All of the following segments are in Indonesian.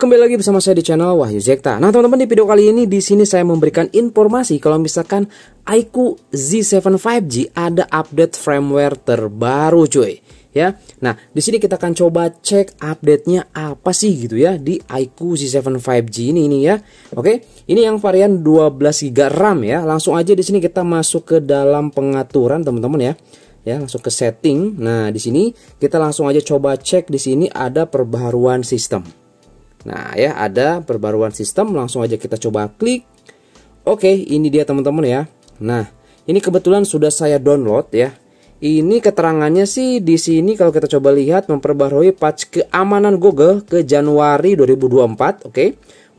Kembali lagi bersama saya di channel Wahyu Zekta. Nah, teman-teman di video kali ini di sini saya memberikan informasi kalau misalkan IQ Z7 5G ada update firmware terbaru, cuy. Ya. Nah, di sini kita akan coba cek update-nya apa sih gitu ya di IQ Z7 5G ini ini ya. Oke. Ini yang varian 12 GB RAM ya. Langsung aja di sini kita masuk ke dalam pengaturan, teman-teman ya ya langsung ke setting. Nah, di sini kita langsung aja coba cek di sini ada perbaruan sistem. Nah ya ada perbaruan sistem langsung aja kita coba klik. Oke ini dia teman-teman ya. Nah ini kebetulan sudah saya download ya. Ini keterangannya sih di sini kalau kita coba lihat memperbarui patch keamanan Google ke Januari 2024, oke,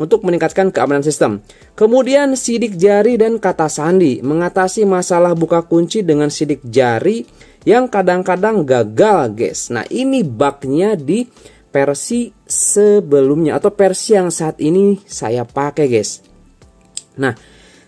untuk meningkatkan keamanan sistem. Kemudian sidik jari dan kata sandi mengatasi masalah buka kunci dengan sidik jari yang kadang-kadang gagal, guys. Nah, ini bugnya di versi sebelumnya atau versi yang saat ini saya pakai guys. Nah,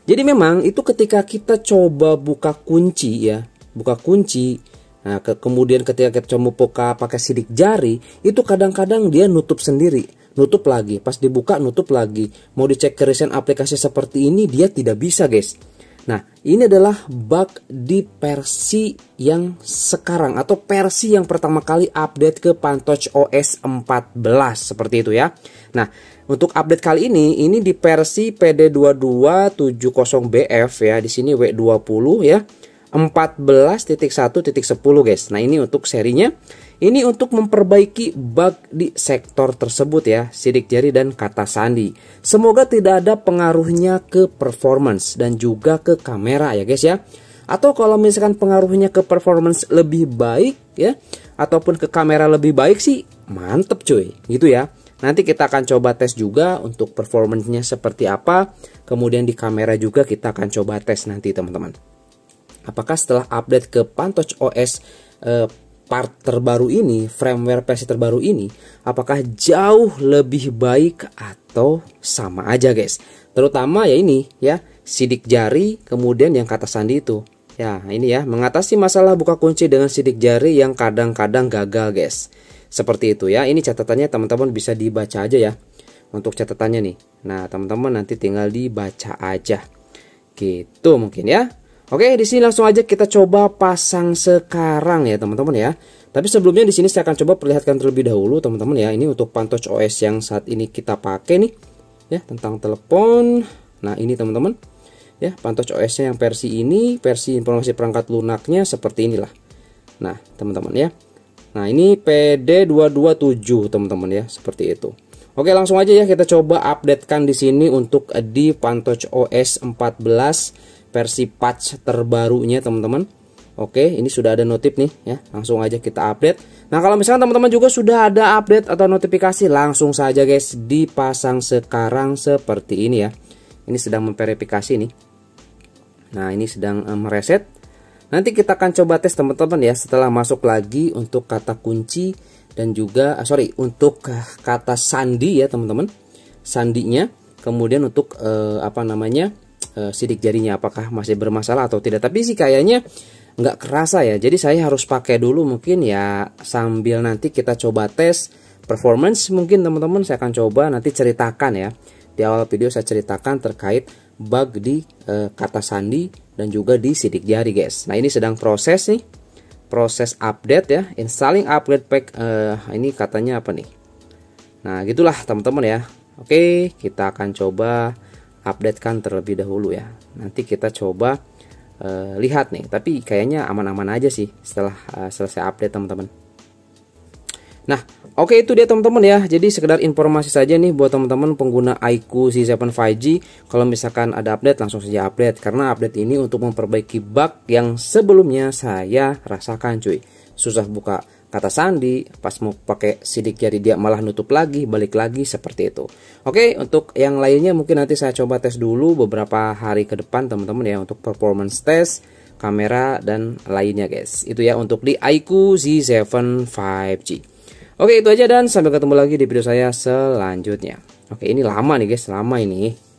jadi memang itu ketika kita coba buka kunci ya, buka kunci Nah, ke kemudian ketika kita coba buka pakai sidik jari, itu kadang-kadang dia nutup sendiri, nutup lagi, pas dibuka nutup lagi. Mau dicek ke recent aplikasi seperti ini dia tidak bisa, guys. Nah, ini adalah bug di versi yang sekarang atau versi yang pertama kali update ke Pantouch OS 14 seperti itu ya. Nah, untuk update kali ini ini di versi pd 2270 bf ya, di sini W20 ya. 14.1.10 guys. Nah, ini untuk serinya. Ini untuk memperbaiki bug di sektor tersebut ya, sidik jari dan kata sandi. Semoga tidak ada pengaruhnya ke performance dan juga ke kamera ya guys ya. Atau kalau misalkan pengaruhnya ke performance lebih baik ya, ataupun ke kamera lebih baik sih, mantep cuy, gitu ya. Nanti kita akan coba tes juga untuk performance seperti apa. Kemudian di kamera juga kita akan coba tes nanti teman-teman apakah setelah update ke Pantoch OS eh, part terbaru ini, firmware versi terbaru ini, apakah jauh lebih baik atau sama aja guys. Terutama ya ini ya, sidik jari kemudian yang kata sandi itu. Ya, ini ya, mengatasi masalah buka kunci dengan sidik jari yang kadang-kadang gagal guys. Seperti itu ya, ini catatannya teman-teman bisa dibaca aja ya. Untuk catatannya nih. Nah, teman-teman nanti tinggal dibaca aja. Gitu mungkin ya. Oke, di sini langsung aja kita coba pasang sekarang ya teman-teman ya. Tapi sebelumnya di sini saya akan coba perlihatkan terlebih dahulu teman-teman ya. Ini untuk Pantouch OS yang saat ini kita pakai nih ya tentang telepon. Nah, ini teman-teman ya Pantouch OS-nya yang versi ini, versi informasi perangkat lunaknya seperti inilah. Nah, teman-teman ya. Nah, ini PD227 teman-teman ya, seperti itu. Oke, langsung aja ya kita coba updatekan di sini untuk di Pantouch OS 14 versi patch terbarunya teman-teman. Oke, ini sudah ada notif nih ya. Langsung aja kita update. Nah, kalau misalnya teman-teman juga sudah ada update atau notifikasi, langsung saja guys dipasang sekarang seperti ini ya. Ini sedang memverifikasi nih. Nah, ini sedang mereset. Nanti kita akan coba tes teman-teman ya setelah masuk lagi untuk kata kunci dan juga eh, sorry untuk kata sandi ya teman-teman sandinya kemudian untuk eh, apa namanya Eh, sidik jarinya apakah masih bermasalah atau tidak tapi sih kayaknya nggak kerasa ya jadi saya harus pakai dulu mungkin ya sambil nanti kita coba tes performance mungkin teman-teman saya akan coba nanti ceritakan ya di awal video saya ceritakan terkait bug di e, kata sandi dan juga di sidik jari guys nah ini sedang proses nih proses update ya installing upgrade pack uh, ini katanya apa nih nah gitulah teman-teman ya oke kita akan coba updatekan terlebih dahulu ya. Nanti kita coba uh, lihat nih, tapi kayaknya aman-aman aja sih setelah uh, selesai update teman-teman. Nah, oke okay, itu dia teman-teman ya. Jadi sekedar informasi saja nih buat teman-teman pengguna IQ C7 5G. Kalau misalkan ada update langsung saja update karena update ini untuk memperbaiki bug yang sebelumnya saya rasakan cuy. Susah buka Kata Sandi, pas mau pakai sidik jari dia malah nutup lagi, balik lagi seperti itu. Oke, untuk yang lainnya mungkin nanti saya coba tes dulu beberapa hari ke depan teman-teman ya untuk performance test kamera dan lainnya guys. Itu ya untuk di IQ Z7 5G. Oke, itu aja dan sampai ketemu lagi di video saya selanjutnya. Oke, ini lama nih guys, lama ini.